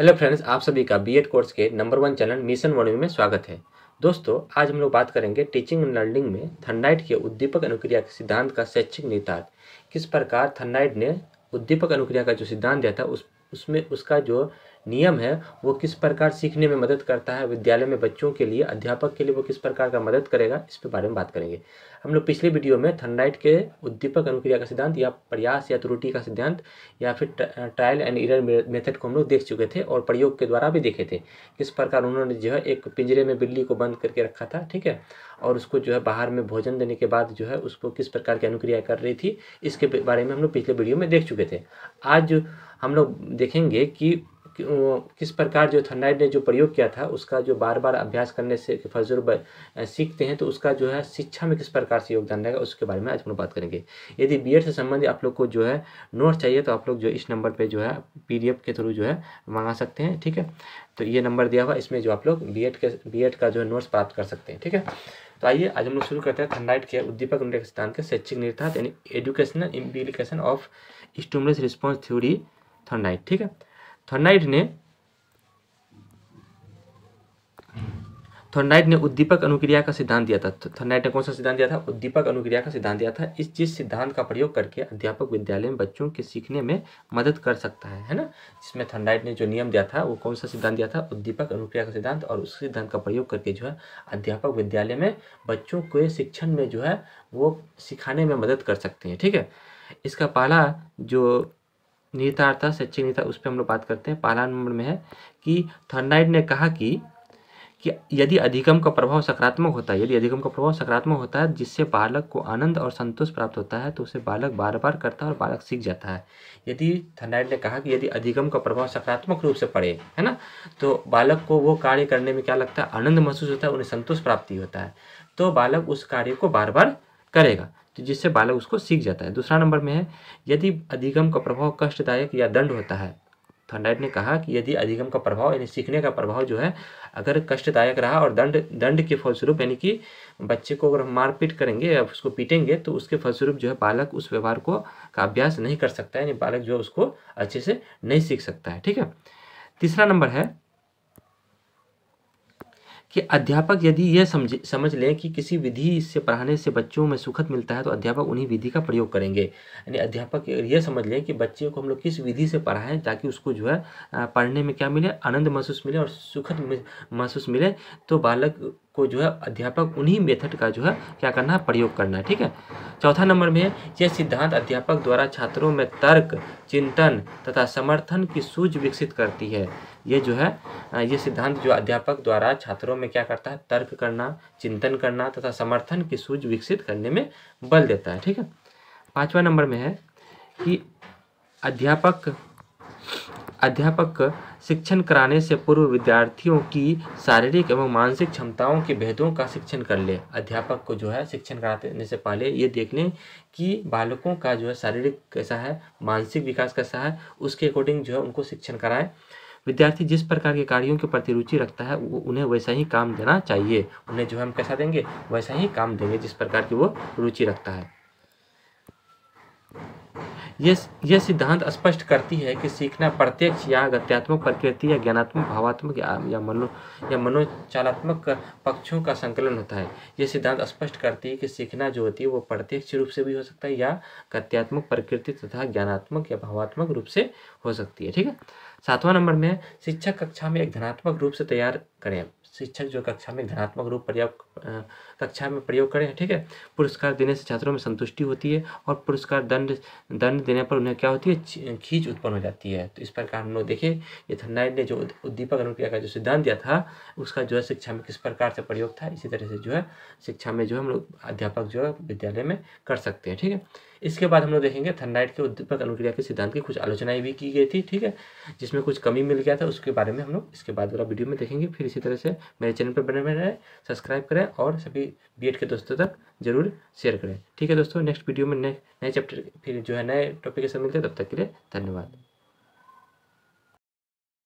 hello friends आप सभी का बीएड कोर्स के number one channel mission Varnavi में स्वागत है दोस्तों आज हम लोग बात करेंगे टीचिंग एंड लर्निंग में थंडाइट के उद्दीपक अनुक्रिया के सिद्धांत का शैक्षिक निहितार्थ किस प्रकार थंडाइट ने उद्दीपक अनुक्रिया का जो सिद्धांत दिया था उस उसमें उसका जो नियम है वो किस प्रकार सीखने में मदद करता है विद्यालय में बच्चों के लिए अध्यापक के लिए वो किस प्रकार का मदद करेगा इस पर बारे में बात करेंगे हम लोग पिछले वीडियो में थर्नाइट के उद्दीपक अनुक्रिया का सिद्धांत या प्रयास या त्रुटि का सिद्धांत या फिर ट्रायल एंड इरर मेथड को हम लोग देख चुके थे और प्रयोग के द्वारा भी देखे थे किस प्रकार उन्होंने जो है एक पिंजरे में बिल्ली को बंद करके रखा था ठीक है और उसको जो है बाहर में भोजन देने के बाद जो है उसको किस प्रकार की अनुक्रिया कर रही थी इसके बारे में हम लोग पिछले वीडियो में देख चुके थे आज हम लोग देखेंगे कि किस प्रकार जो थर्नाइड ने जो प्रयोग किया था उसका जो बार बार अभ्यास करने से फलस्वरूप सीखते हैं तो उसका जो है शिक्षा में किस प्रकार से योगदान रहेगा उसके बारे में आज हम बात करेंगे यदि बी से संबंधित आप लोग को जो है नोट चाहिए तो आप लोग जो इस नंबर पर जो है पी के थ्रू जो है मंगा सकते हैं ठीक है तो ये नंबर दिया हुआ इसमें जो आप लोग बी के बी का जो है नोट्स प्राप्त कर सकते हैं ठीक है तो आइए आज हम लोग शुरू करते हैं थर्नाइट के उद्दीपक स्थान के शैक्षिक निर्धारित यानी educational implication of stimulus response theory Thorndike ठीक है थर्नाइट तो ने थर्नाइट तो ने उद्दीपक अनुक्रिया का सिद्धांत दिया था थर्नाइट तो ने कौन सा सिद्धांत दिया था उद्दीपक अनुक्रिया का सिद्धांत दिया था इस जिस सिद्धांत का प्रयोग करके अध्यापक विद्यालय में बच्चों के सीखने में मदद कर सकता है है ना जिसमें थर्नाइट ने जो नियम दिया था वो कौन सा सिद्धांत दिया था उद्दीपक अनुक्रिया का सिद्धांत और उस सिद्धांत का प्रयोग करके जो है अध्यापक विद्यालय में बच्चों के शिक्षण में जो है वो सिखाने में मदद कर सकते हैं ठीक है इसका पहला जो निहितार्थ था शैक्षिक निहिता उस पर हम लोग बात करते हैं पहला नंबर में है कि थर्नाइड ने कहा कि कि यदि अधिगम का प्रभाव सकारात्मक होता है यदि अधिगम का प्रभाव सकारात्मक होता है जिससे बालक को आनंद और संतोष प्राप्त होता है तो उसे बालक बार बार करता है और बालक सीख जाता है यदि थर्नाइड ने कहा कि यदि अधिगम का प्रभाव सकारात्मक रूप से पड़े है ना तो बालक को वो कार्य करने में क्या लगता है आनंद महसूस होता है उन्हें संतोष प्राप्ति होता है तो बालक उस कार्य को बार बार करेगा तो जिससे बालक उसको सीख जाता है दूसरा नंबर में है यदि अधिगम का प्रभाव कष्टदायक या दंड होता है थंडाइट तो ने कहा कि यदि अधिगम का प्रभाव यानी सीखने का प्रभाव जो है अगर कष्टदायक रहा और दंड दंड के फलस्वरूप यानी कि बच्चे को अगर हम मारपीट करेंगे या उसको पीटेंगे तो उसके फलस्वरूप जो है बालक उस व्यवहार को का अभ्यास नहीं कर सकता है यानी बालक जो है उसको अच्छे से नहीं सीख सकता है ठीक है तीसरा नंबर है कि अध्यापक यदि यह समझ समझ लें कि किसी विधि से पढ़ाने से बच्चों में सुखद मिलता है तो अध्यापक उन्हीं विधि का प्रयोग करेंगे यानी अध्यापक यह समझ लें कि बच्चे को हम लोग किस विधि से पढ़ाएं ताकि उसको जो है पढ़ने में क्या मिले आनंद महसूस मिले और सुखद महसूस मिले तो बालक को जो है अध्यापक उन्हीं मेथड का जो है क्या करना है प्रयोग करना है ठीक है चौथा नंबर में यह सिद्धांत अध्यापक द्वारा छात्रों में तर्क चिंतन तथा समर्थन की सूझ विकसित करती है ये जो है ये सिद्धांत जो अध्यापक द्वारा छात्रों में क्या करता है तर्क करना चिंतन करना तथा समर्थन की सूझ विकसित करने में बल देता है ठीक है पाँचवा नंबर में है कि अध्यापक अध्यापक शिक्षण कराने से पूर्व विद्यार्थियों की शारीरिक एवं मानसिक क्षमताओं के भेदों का शिक्षण कर ले अध्यापक को जो है शिक्षण कराने से पहले ये देख लें कि बालकों का जो है शारीरिक कैसा है मानसिक विकास कैसा है उसके अकॉर्डिंग जो है उनको शिक्षण कराएं विद्यार्थी जिस प्रकार के कार्यों के प्रति रुचि रखता है वो उन्हें वैसा ही काम देना चाहिए उन्हें जो हम कैसा देंगे वैसा ही काम देंगे जिस प्रकार की वो रुचि रखता है यह यह सिद्धांत स्पष्ट करती है कि सीखना प्रत्यक्ष या गत्यात्मक प्रकृति या ज्ञानात्मक भावात्मक या, मनो या मनोचालात्मक पक्षों का संकलन होता है यह सिद्धांत स्पष्ट करती है कि सीखना जो होती है वो प्रत्यक्ष रूप से भी हो सकता है या गत्यात्मक प्रकृति तथा ज्ञानात्मक या भावात्मक रूप से हो सकती है ठीक है सातवां नंबर में शिक्षक कक्षा में एक धनात्मक रूप से तैयार करें शिक्षक जो कक्षा में धनात्मक रूप प्रयोग कक्षा में प्रयोग करें ठीक है पुरस्कार देने से छात्रों में संतुष्टि होती है और पुरस्कार दंड दंड देने पर उन्हें क्या होती है खींच उत्पन्न हो जाती है तो इस प्रकार हम लोग देखें ये थन्नाइड ने जो उद्दीपक अनुक्रिया का जो सिद्धांत दिया था उसका जो है शिक्षा में किस प्रकार से प्रयोग था इसी तरह से जो है शिक्षा में जो है हम लोग अध्यापक जो है विद्यालय में कर सकते हैं ठीक है इसके बाद हम लोग देखेंगे थंडाइट के उद्दीपक अनुक्रिया के सिद्धांत की कुछ आलोचनाएं भी की गई थी ठीक है जिसमें कुछ कमी मिल गया था उसके बारे में हम लोग इसके बाद वाला वीडियो में देखेंगे फिर इसी तरह से मेरे चैनल पर बने बने सब्सक्राइब करें और सभी बी के दोस्तों तक जरूर शेयर करें ठीक है दोस्तों नेक्स्ट वीडियो में नए नए चैप्टर फिर जो है नए टॉपिक के साथ मिलते हैं तब तक के लिए धन्यवाद